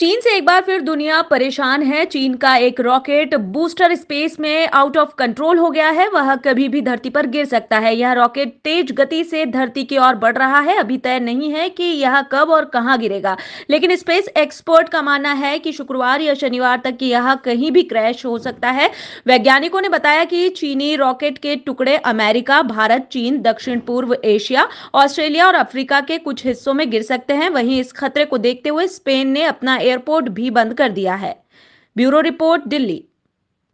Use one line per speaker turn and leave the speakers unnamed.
चीन से एक बार फिर दुनिया परेशान है चीन का एक रॉकेट बूस्टर स्पेस में आउट ऑफ कंट्रोल हो गया है वह कभी भी धरती पर गिर सकता है यह रॉकेट तेज गति से धरती की ओर बढ़ रहा है अभी तय नहीं है कि यह कब और कहां गिरेगा लेकिन स्पेस एक्सपर्ट का मानना है कि शुक्रवार या शनिवार तक यह कहीं भी क्रैश हो सकता है वैज्ञानिकों ने बताया कि चीनी रॉकेट के टुकड़े अमेरिका भारत चीन दक्षिण पूर्व एशिया ऑस्ट्रेलिया और अफ्रीका के कुछ हिस्सों में गिर सकते हैं वहीं इस खतरे को देखते हुए स्पेन ने अपना एयरपोर्ट भी बंद कर दिया है ब्यूरो रिपोर्ट दिल्ली